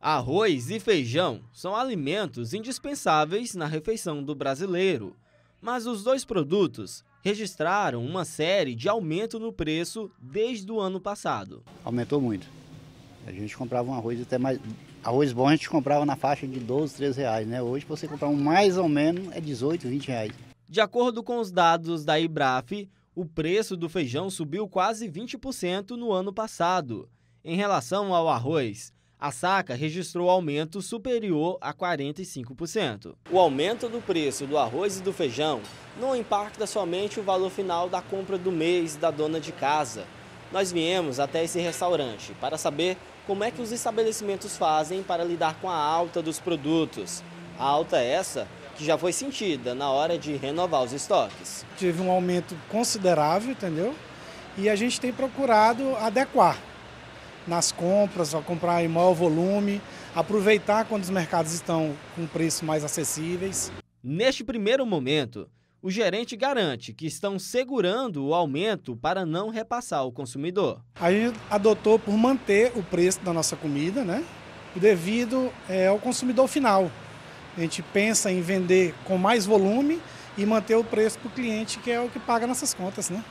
Arroz e feijão são alimentos indispensáveis na refeição do brasileiro, mas os dois produtos registraram uma série de aumento no preço desde o ano passado. Aumentou muito. A gente comprava um arroz até mais. Arroz bom a gente comprava na faixa de 12, 13 reais, né? Hoje, você comprar um mais ou menos, é 18, 20 reais. De acordo com os dados da IBRAF, o preço do feijão subiu quase 20% no ano passado, em relação ao arroz, a saca registrou aumento superior a 45%. O aumento do preço do arroz e do feijão não impacta somente o valor final da compra do mês da dona de casa. Nós viemos até esse restaurante para saber como é que os estabelecimentos fazem para lidar com a alta dos produtos. A alta é essa que já foi sentida na hora de renovar os estoques. Teve um aumento considerável, entendeu? E a gente tem procurado adequar nas compras, a comprar em maior volume, aproveitar quando os mercados estão com preços mais acessíveis. Neste primeiro momento, o gerente garante que estão segurando o aumento para não repassar ao consumidor. A gente adotou por manter o preço da nossa comida, né? Devido é, ao consumidor final. A gente pensa em vender com mais volume e manter o preço para o cliente, que é o que paga nossas contas, né?